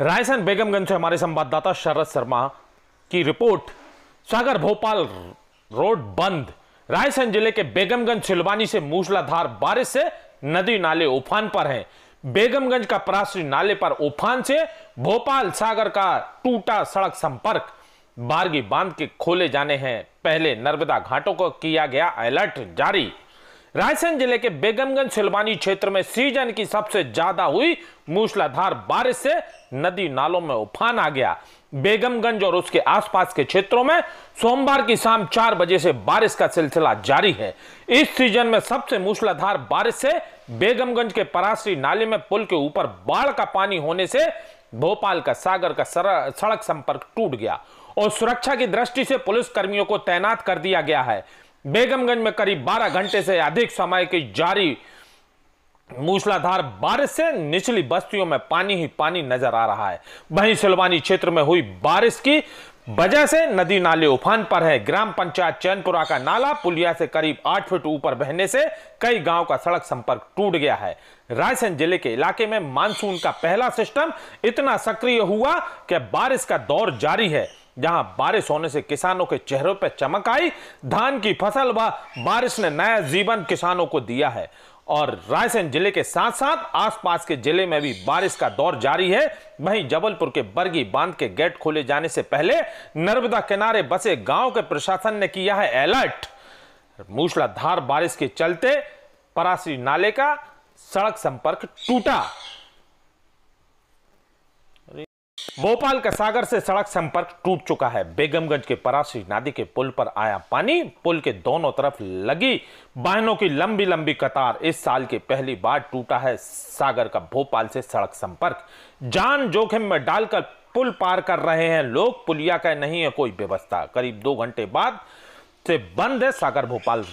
रायसेन बेगमगंज से हमारे संवाददाता शरद शर्मा की रिपोर्ट सागर भोपाल रोड बंद रायसेन जिले के बेगमगंज सिलवानी से मूसलाधार बारिश से नदी नाले उफान पर हैं बेगमगंज का पराश्री नाले पर उफान से भोपाल सागर का टूटा सड़क संपर्क बारगी बांध के खोले जाने हैं पहले नर्मदा घाटों को किया गया अलर्ट जारी रायसेन जिले के बेगमगंज सिलवानी क्षेत्र में सीजन की सबसे ज्यादा हुई मूसलाधार बारिश से नदी नालों में उफान आ गया बेगमगंज और उसके आसपास के क्षेत्रों में सोमवार की शाम चार बजे से बारिश का सिलसिला जारी है इस सीजन में सबसे मूसलाधार बारिश से बेगमगंज के परासरी नाले में पुल के ऊपर बाढ़ का पानी होने से भोपाल का सागर का सड़क संपर्क टूट गया और सुरक्षा की दृष्टि से पुलिस कर्मियों को तैनात कर दिया गया है बेगमगंज में करीब 12 घंटे से अधिक समय की जारी मूसलाधार बारिश से निचली बस्तियों में पानी ही पानी नजर आ रहा है वहीं सिलवानी क्षेत्र में हुई बारिश की वजह से नदी नाले उफान पर है ग्राम पंचायत चैनपुरा का नाला पुलिया से करीब आठ फीट ऊपर बहने से कई गांव का सड़क संपर्क टूट गया है रायसेन जिले के इलाके में मानसून का पहला सिस्टम इतना सक्रिय हुआ कि बारिश का दौर जारी है जहां बारिश होने से किसानों के चेहरों पर चमक आई धान की फसल व बारिश ने नया जीवन किसानों को दिया है और रायसेन जिले के साथ साथ आसपास के जिले में भी बारिश का दौर जारी है वहीं जबलपुर के बरगी बांध के गेट खोले जाने से पहले नर्मदा किनारे बसे गांव के प्रशासन ने किया है अलर्ट मूसलाधार बारिश के चलते परासी नाले का सड़क संपर्क टूटा भोपाल का सागर से सड़क संपर्क टूट चुका है बेगमगंज के परासी नदी के पुल पर आया पानी पुल के दोनों तरफ लगी वाहनों की लंबी लंबी कतार इस साल की पहली बार टूटा है सागर का भोपाल से सड़क संपर्क जान जोखिम में डालकर पुल पार कर रहे हैं लोग पुलिया का नहीं है कोई व्यवस्था करीब दो घंटे बाद से बंद है सागर भोपाल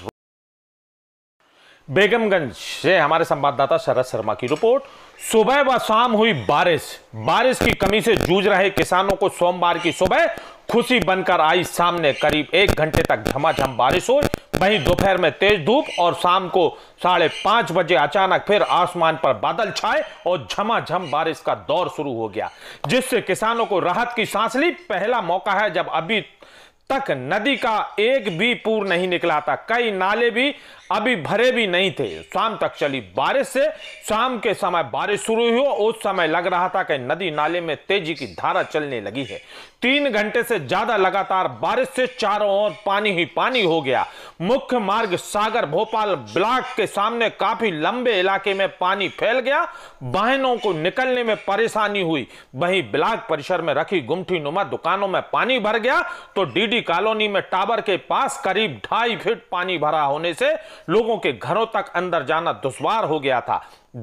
बेगमगंज से हमारे संवाददाता शरद शर्मा की रिपोर्ट सुबह व शाम हुई बारिश बारिश की कमी से जूझ रहे किसानों को सोमवार की सुबह खुशी बनकर आई सामने करीब एक घंटे तक झमाझम बारिश हुई वहीं दोपहर में तेज धूप और शाम को साढ़े पांच बजे अचानक फिर आसमान पर बादल छाए और झमाझम बारिश का दौर शुरू हो गया जिससे किसानों को राहत की सांस ली पहला मौका है जब अभी तक नदी का एक भी पूर नहीं निकला था कई नाले भी अभी भरे भी नहीं थे शाम तक चली बारिश से शाम के समय बारिश शुरू हुई उस समय लग रहा था कि नदी नाले में तेजी की धारा चलने लगी है तीन घंटे से ज्यादा लगातार बारिश से चारों ओर पानी ही पानी हो गया मुख्य मार्ग सागर भोपाल ब्लॉक के सामने काफी लंबे इलाके में पानी फैल गया वाहनों को निकलने में परेशानी हुई वही ब्लॉक परिसर में रखी गुमठी नुमा दुकानों में पानी भर गया तो डी सीधी कॉलोनी में टावर के पास करीब ढाई फीट पानी भरा होने से लोगों के घरों तक अंदर जाना दुश्वार हो गया था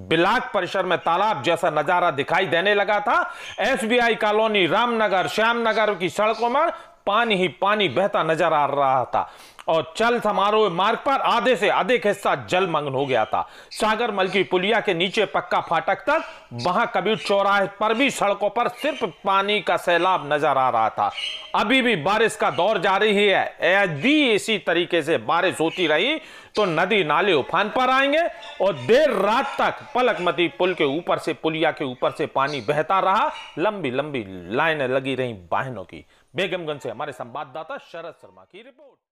बिलाक परिसर में तालाब जैसा नजारा दिखाई देने लगा था एसबीआई कॉलोनी रामनगर श्यामनगर की सड़कों में पानी ही पानी बहता नजर आ रहा था और चल समारोह मार्ग पर आधे से अधिक हिस्सा जलमग्न हो गया था सागर की पुलिया के नीचे पक्का फाटक तक वहां कबीर चौराहे पर भी सड़कों पर सिर्फ पानी का सैलाब नजर आ रहा था अभी भी बारिश का दौर जारी ही है यदि इसी तरीके से बारिश होती रही तो नदी नाले उफान पर आएंगे और देर रात तक पलकमती पुल के ऊपर से पुलिया के ऊपर से पानी बहता रहा लंबी लंबी लाइनें लगी रही वाहनों की बेगमगंज से हमारे संवाददाता शरद शर्मा की रिपोर्ट